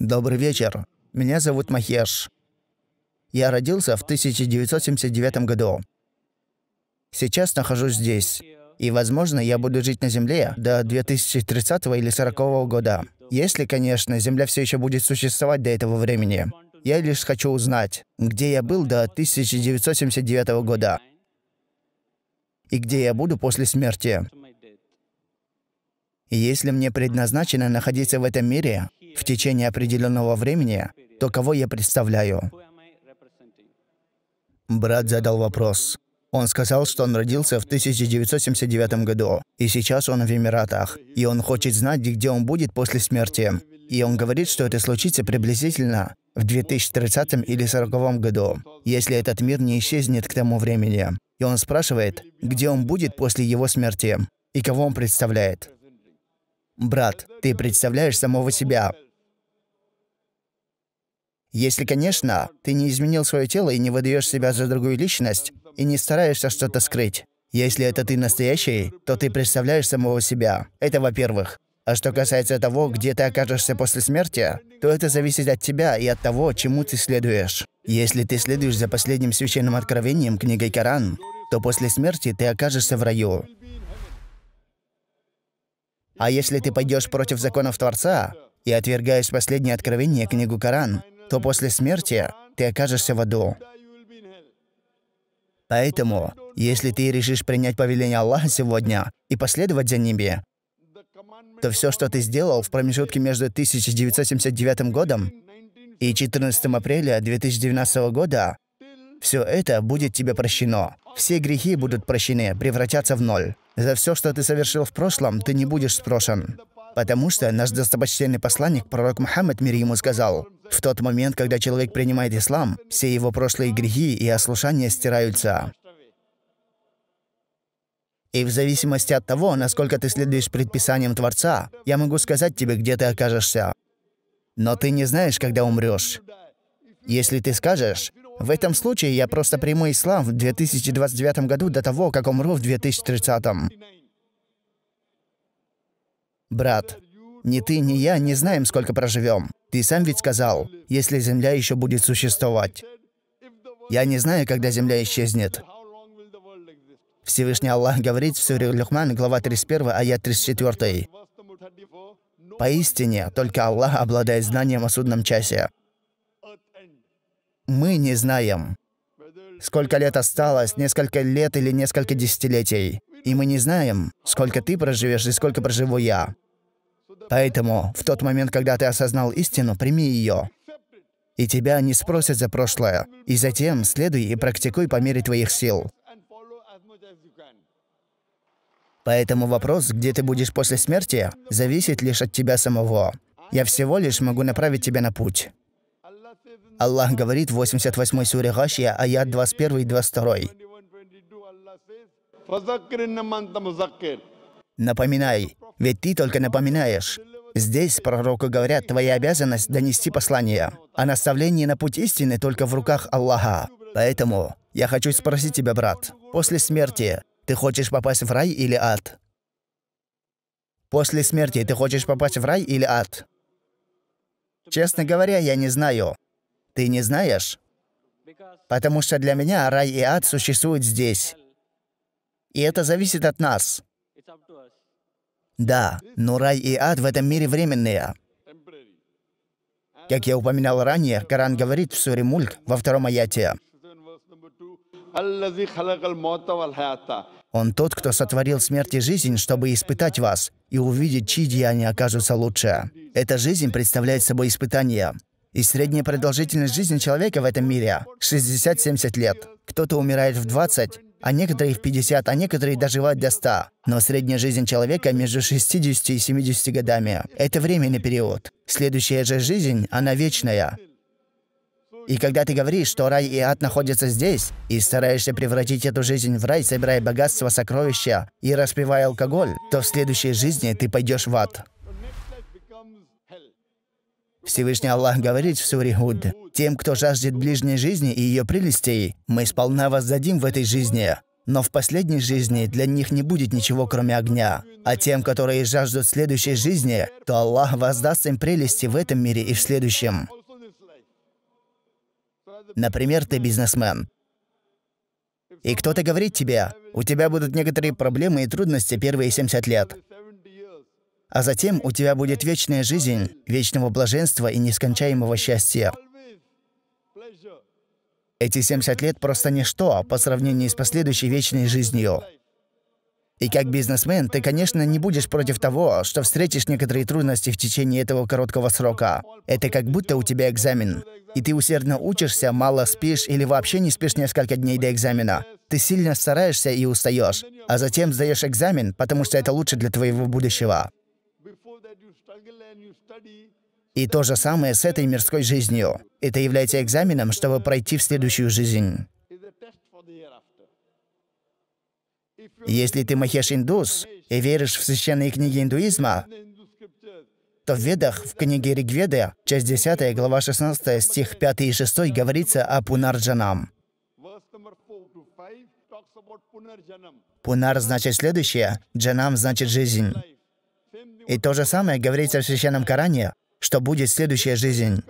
Добрый вечер. Меня зовут Махеш. Я родился в 1979 году. Сейчас нахожусь здесь. И, возможно, я буду жить на Земле до 2030 или 40 го года. Если, конечно, Земля все еще будет существовать до этого времени. Я лишь хочу узнать, где я был до 1979 года. И где я буду после смерти. И если мне предназначено находиться в этом мире, в течение определенного времени, то кого я представляю? Брат задал вопрос. Он сказал, что он родился в 1979 году, и сейчас он в Эмиратах, и он хочет знать, где он будет после смерти. И он говорит, что это случится приблизительно в 2030 или 40 году, если этот мир не исчезнет к тому времени. И он спрашивает, где он будет после его смерти, и кого он представляет. «Брат, ты представляешь самого себя. Если, конечно, ты не изменил свое тело и не выдаешь себя за другую личность, и не стараешься что-то скрыть. Если это ты настоящий, то ты представляешь самого себя. Это во-первых. А что касается того, где ты окажешься после смерти, то это зависит от тебя и от того, чему ты следуешь. Если ты следуешь за последним священным откровением книгой Коран, то после смерти ты окажешься в раю. А если ты пойдешь против законов Творца и отвергаешь последнее откровение книгу Коран, то после смерти ты окажешься в аду. Поэтому, если ты решишь принять повеление Аллаха сегодня и последовать за ними, то все, что ты сделал в промежутке между 1979 годом и 14 апреля 2019 года, все это будет тебе прощено. Все грехи будут прощены, превратятся в ноль. За все, что ты совершил в прошлом, ты не будешь спрошен. Потому что наш достопочтенный посланник, пророк Мухаммад, мир ему сказал, в тот момент, когда человек принимает ислам, все его прошлые грехи и ослушания стираются. И в зависимости от того, насколько ты следуешь предписаниям Творца, я могу сказать тебе, где ты окажешься. Но ты не знаешь, когда умрешь. Если ты скажешь, в этом случае я просто приму ислам в 2029 году до того, как умру в 2030. Брат, ни ты, ни я не знаем, сколько проживем. Ты сам ведь сказал, если Земля еще будет существовать. Я не знаю, когда Земля исчезнет. Всевышний Аллах говорит в Суре Люхман, глава 31, аят 34. Поистине, только Аллах обладает знанием о судном часе. Мы не знаем, сколько лет осталось, несколько лет или несколько десятилетий. И мы не знаем, сколько ты проживешь и сколько проживу я. Поэтому в тот момент, когда ты осознал истину, прими ее. И тебя не спросят за прошлое. И затем следуй и практикуй по мере твоих сил. Поэтому вопрос, где ты будешь после смерти, зависит лишь от тебя самого. Я всего лишь могу направить тебя на путь. Аллах говорит в 88-й суре Гашия, аят 21 и 22. Напоминай, ведь ты только напоминаешь. Здесь пророку говорят, твоя обязанность донести послание, а наставление на путь истины только в руках Аллаха. Поэтому я хочу спросить тебя, брат, после смерти ты хочешь попасть в рай или ад? После смерти ты хочешь попасть в рай или ад? Честно говоря, я не знаю. Ты не знаешь? Потому что для меня рай и ад существуют здесь. И это зависит от нас. Да, но рай и ад в этом мире временные. Как я упоминал ранее, Коран говорит в суре Мульк во втором аяте. Он тот, кто сотворил смерть и жизнь, чтобы испытать вас и увидеть, чьи деяния окажутся лучше. Эта жизнь представляет собой испытание. И средняя продолжительность жизни человека в этом мире — 60-70 лет. Кто-то умирает в 20, а некоторые в 50, а некоторые доживают до 100. Но средняя жизнь человека между 60 и 70 годами. Это временный период. Следующая же жизнь, она вечная. И когда ты говоришь, что рай и ад находятся здесь, и стараешься превратить эту жизнь в рай, собирая богатство, сокровища и распивая алкоголь, то в следующей жизни ты пойдешь в ад. Всевышний Аллах говорит в суре Худ, «Тем, кто жаждет ближней жизни и ее прелестей, мы сполна воздадим в этой жизни, но в последней жизни для них не будет ничего, кроме огня. А тем, которые жаждут следующей жизни, то Аллах воздаст им прелести в этом мире и в следующем». Например, ты бизнесмен. И кто-то говорит тебе, у тебя будут некоторые проблемы и трудности первые 70 лет. А затем у тебя будет вечная жизнь, вечного блаженства и нескончаемого счастья. Эти 70 лет просто ничто по сравнению с последующей вечной жизнью. И как бизнесмен, ты, конечно, не будешь против того, что встретишь некоторые трудности в течение этого короткого срока. Это как будто у тебя экзамен. И ты усердно учишься, мало спишь или вообще не спишь несколько дней до экзамена. Ты сильно стараешься и устаешь, а затем сдаешь экзамен, потому что это лучше для твоего будущего. И то же самое с этой мирской жизнью. Это является экзаменом, чтобы пройти в следующую жизнь. Если ты Махеш-индус и веришь в священные книги индуизма, то в Ведах, в книге Ригведы, часть 10, глава 16, стих 5 и 6 говорится о Пунарджанам. Пунар значит следующее, Джанам значит жизнь. И то же самое говорится в Священном Коране, что будет следующая жизнь.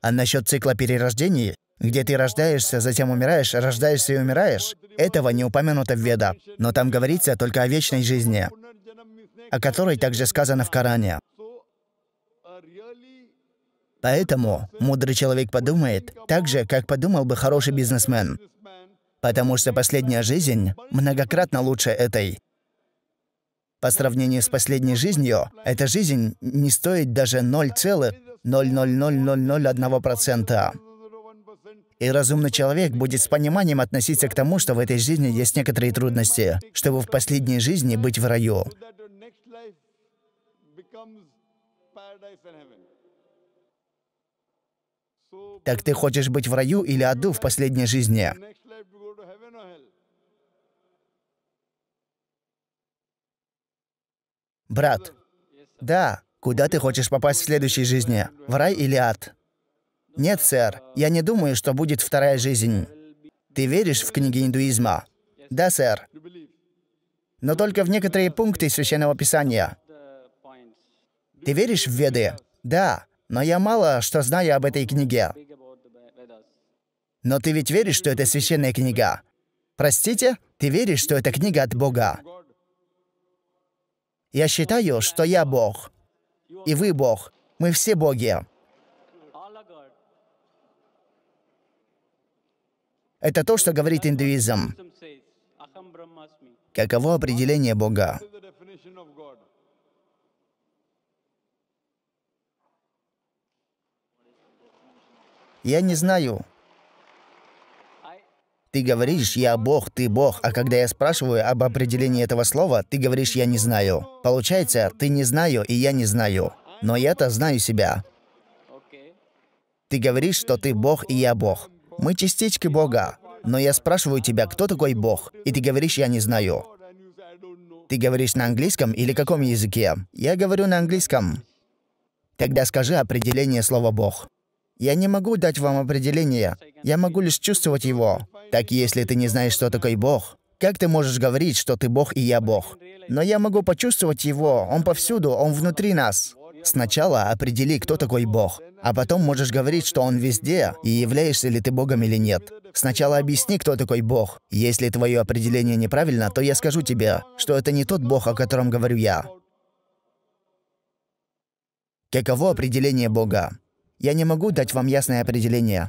А насчет цикла перерождений, где ты рождаешься, затем умираешь, рождаешься и умираешь, этого не упомянуто в Веда, но там говорится только о вечной жизни, о которой также сказано в Коране. Поэтому мудрый человек подумает так же, как подумал бы хороший бизнесмен, потому что последняя жизнь многократно лучше этой. По сравнению с последней жизнью, эта жизнь не стоит даже 0,0000001%. И разумный человек будет с пониманием относиться к тому, что в этой жизни есть некоторые трудности, чтобы в последней жизни быть в раю. Так ты хочешь быть в раю или аду в последней жизни? Брат. Да. Куда ты хочешь попасть в следующей жизни? В рай или ад? Нет, сэр. Я не думаю, что будет вторая жизнь. Ты веришь в книги индуизма? Да, сэр. Но только в некоторые пункты священного писания. Ты веришь в Веды? Да, но я мало что знаю об этой книге. Но ты ведь веришь, что это священная книга? Простите, ты веришь, что это книга от Бога? Я считаю, что я Бог. И вы Бог. Мы все боги. Это то, что говорит индуизм. Каково определение Бога? Я не знаю. Ты говоришь «я бог, ты бог», а когда я спрашиваю об определении этого слова, ты говоришь «я не знаю». Получается, ты не знаю и я не знаю. Но я-то знаю себя. Ты говоришь, что ты бог и я бог. Мы частички бога. Но я спрашиваю тебя, кто такой бог, и ты говоришь «я не знаю». Ты говоришь на английском или каком языке? Я говорю на английском. Тогда скажи определение слова «бог». Я не могу дать вам определение. Я могу лишь чувствовать его. Так если ты не знаешь, что такое Бог, как ты можешь говорить, что ты Бог и я Бог? Но я могу почувствовать его. Он повсюду, он внутри нас. Сначала определи, кто такой Бог, а потом можешь говорить, что Он везде, и являешься ли ты Богом или нет. Сначала объясни, кто такой Бог. Если твое определение неправильно, то я скажу тебе, что это не тот Бог, о котором говорю я. Каково определение Бога? Я не могу дать вам ясное определение.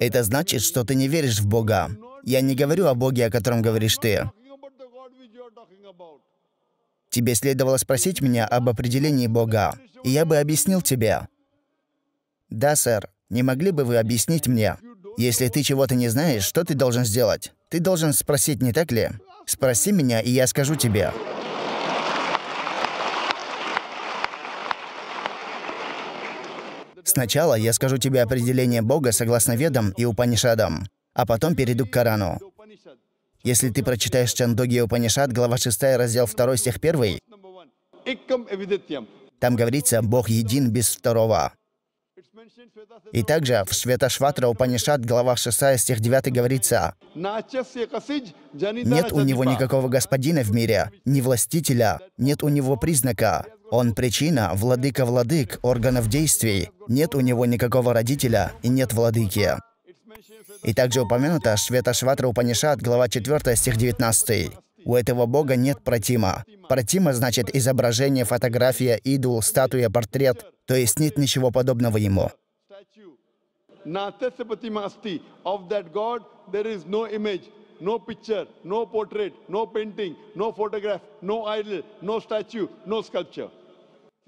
Это значит, что ты не веришь в Бога. Я не говорю о Боге, о котором говоришь ты. Тебе следовало спросить меня об определении Бога, и я бы объяснил тебе. Да, сэр, не могли бы вы объяснить мне? Если ты чего-то не знаешь, что ты должен сделать? Ты должен спросить, не так ли? Спроси меня, и я скажу тебе. Сначала я скажу тебе определение Бога согласно Ведам и Упанишадам, а потом перейду к Корану. Если ты прочитаешь Чандоги и Упанишад, глава 6, раздел 2, стих 1, там говорится «Бог един без второго». И также в Светашватра Упанишат, глава 6, стих 9 говорится, «Нет у него никакого господина в мире, ни властителя, нет у него признака. Он причина, владыка владык, органов действий. Нет у него никакого родителя и нет владыки». И также упомянуто Шветашватра Упанишат, глава 4, стих 19. У этого бога нет протима. Протима значит изображение, фотография, идол, статуя, портрет. То есть нет ничего подобного ему.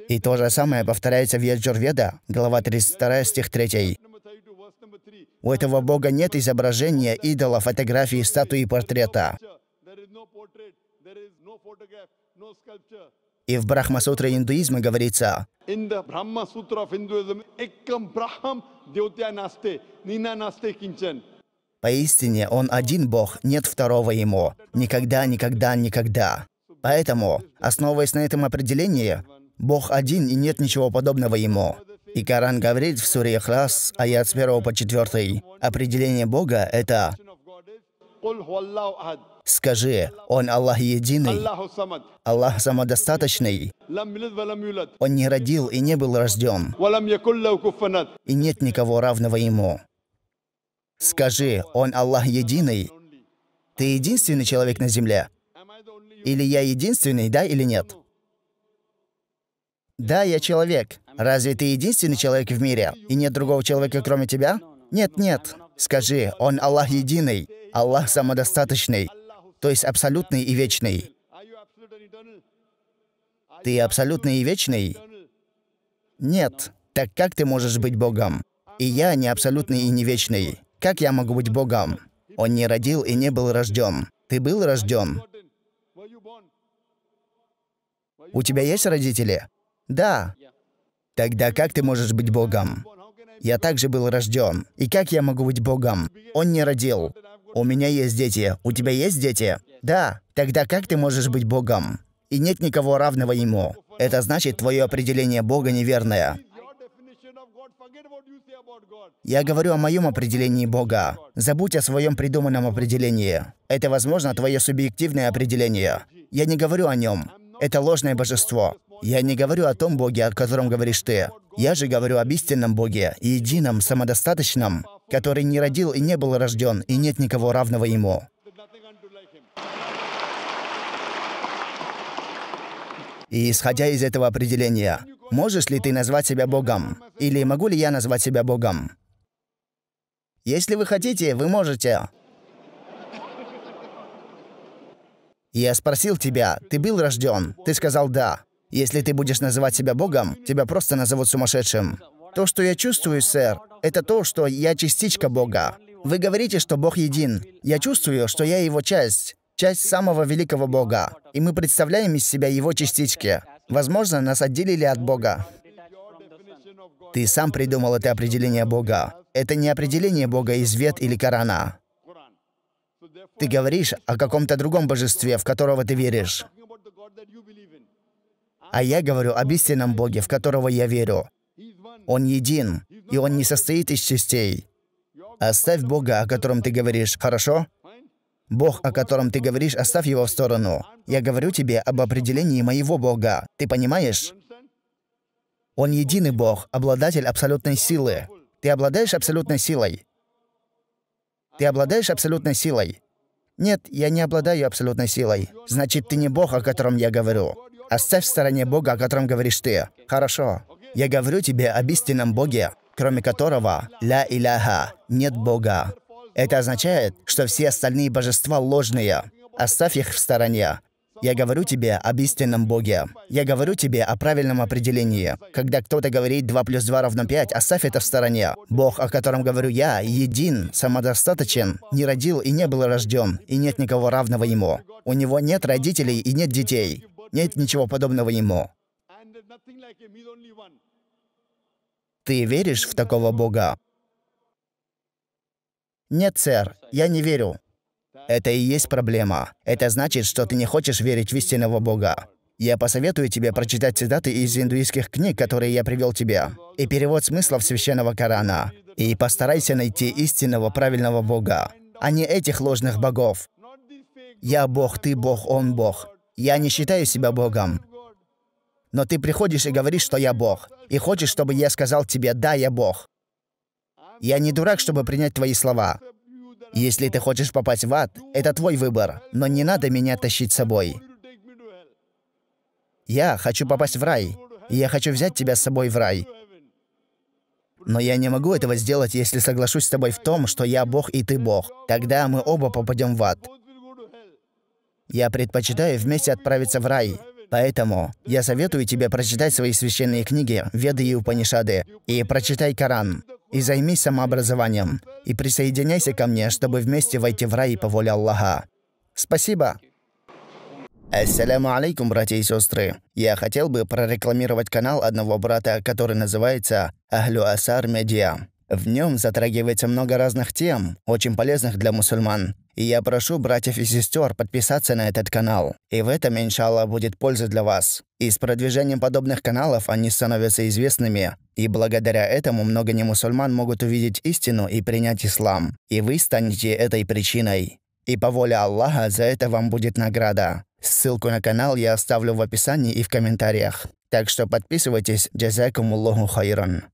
И то же самое повторяется в Яджурведа, глава 32, стих 3. У этого бога нет изображения, идола, фотографии, статуи, портрета. И в Брахмасутре индуизма говорится, Поистине, он один Бог, нет второго ему. Никогда, никогда, никогда. Поэтому, основываясь на этом определении, Бог один и нет ничего подобного ему. И Коран говорит в Суре Храс, аят с 1 по 4, определение Бога — это Скажи, Он Аллах Единый, Аллах Самодостаточный. Он не родил и не был рожден. И нет никого равного Ему. Скажи, Он Аллах Единый. Ты единственный человек на земле. Или я единственный, да или нет? Да, я человек. Разве ты единственный человек в мире? И нет другого человека, кроме тебя? Нет, нет. Скажи, Он Аллах Единый. Аллах самодостаточный то есть абсолютный и вечный. Ты абсолютный и вечный? Нет. Так как ты можешь быть Богом? И я не абсолютный и не вечный. Как я могу быть Богом? Он не родил и не был рожден. Ты был рожден. У тебя есть родители? Да. Тогда как ты можешь быть Богом? Я также был рожден. И как я могу быть Богом? Он не родил. «У меня есть дети. У тебя есть дети?» «Да». «Тогда как ты можешь быть Богом?» «И нет никого равного Ему». Это значит, твое определение Бога неверное. Я говорю о моем определении Бога. Забудь о своем придуманном определении. Это, возможно, твое субъективное определение. Я не говорю о нем. Это ложное божество. Я не говорю о том Боге, о котором говоришь ты. Я же говорю об истинном Боге, едином, самодостаточном который не родил и не был рожден, и нет никого равного ему. И исходя из этого определения, можешь ли ты назвать себя Богом? Или могу ли я назвать себя Богом? Если вы хотите, вы можете. Я спросил тебя, ты был рожден? Ты сказал да. Если ты будешь называть себя Богом, тебя просто назовут сумасшедшим. То, что я чувствую, сэр, это то, что я частичка Бога. Вы говорите, что Бог един. Я чувствую, что я Его часть, часть самого великого Бога. И мы представляем из себя Его частички. Возможно, нас отделили от Бога. Ты сам придумал это определение Бога. Это не определение Бога из Вет или Корана. Ты говоришь о каком-то другом божестве, в которого ты веришь. А я говорю об истинном Боге, в которого я верю. Он един, и он не состоит из частей. Оставь Бога, о котором ты говоришь, хорошо? Бог, о котором ты говоришь, оставь его в сторону. Я говорю тебе об определении моего Бога. Ты понимаешь? Он единый Бог, обладатель абсолютной силы. Ты обладаешь абсолютной силой? Ты обладаешь абсолютной силой? Нет, я не обладаю абсолютной силой. Значит, ты не Бог, о котором я говорю. Оставь в стороне Бога, о котором говоришь ты. Хорошо. Я говорю тебе об истинном Боге, кроме которого «Ля Иляха» — нет Бога. Это означает, что все остальные божества ложные. Оставь их в стороне. Я говорю тебе об истинном Боге. Я говорю тебе о правильном определении. Когда кто-то говорит 2 плюс 2 равно 5, оставь это в стороне. Бог, о котором говорю я, един, самодостаточен, не родил и не был рожден, и нет никого равного ему. У него нет родителей и нет детей. Нет ничего подобного ему. Ты веришь в такого Бога? Нет, сэр, я не верю. Это и есть проблема. Это значит, что ты не хочешь верить в истинного Бога. Я посоветую тебе прочитать цитаты из индуистских книг, которые я привел тебе, и перевод смыслов священного Корана. И постарайся найти истинного, правильного Бога, а не этих ложных богов. Я Бог, ты Бог, он Бог. Я не считаю себя Богом но ты приходишь и говоришь, что я Бог, и хочешь, чтобы я сказал тебе «Да, я Бог». Я не дурак, чтобы принять твои слова. Если ты хочешь попасть в ад, это твой выбор, но не надо меня тащить с собой. Я хочу попасть в рай, и я хочу взять тебя с собой в рай. Но я не могу этого сделать, если соглашусь с тобой в том, что я Бог и ты Бог. Тогда мы оба попадем в ад. Я предпочитаю вместе отправиться в рай, Поэтому я советую тебе прочитать свои священные книги, Веды и Упанишады, и прочитай Коран, и займись самообразованием, и присоединяйся ко мне, чтобы вместе войти в рай по воле Аллаха. Спасибо. Ассаляму алейкум, братья и сестры. Я хотел бы прорекламировать канал одного брата, который называется Ахлю Асар Медиа. В нем затрагивается много разных тем, очень полезных для мусульман. И я прошу братьев и сестер подписаться на этот канал. И в этом, иншалла, будет польза для вас. И с продвижением подобных каналов они становятся известными. И благодаря этому много немусульман могут увидеть истину и принять ислам. И вы станете этой причиной. И по воле Аллаха за это вам будет награда. Ссылку на канал я оставлю в описании и в комментариях. Так что подписывайтесь. Джазакумуллаху хайран.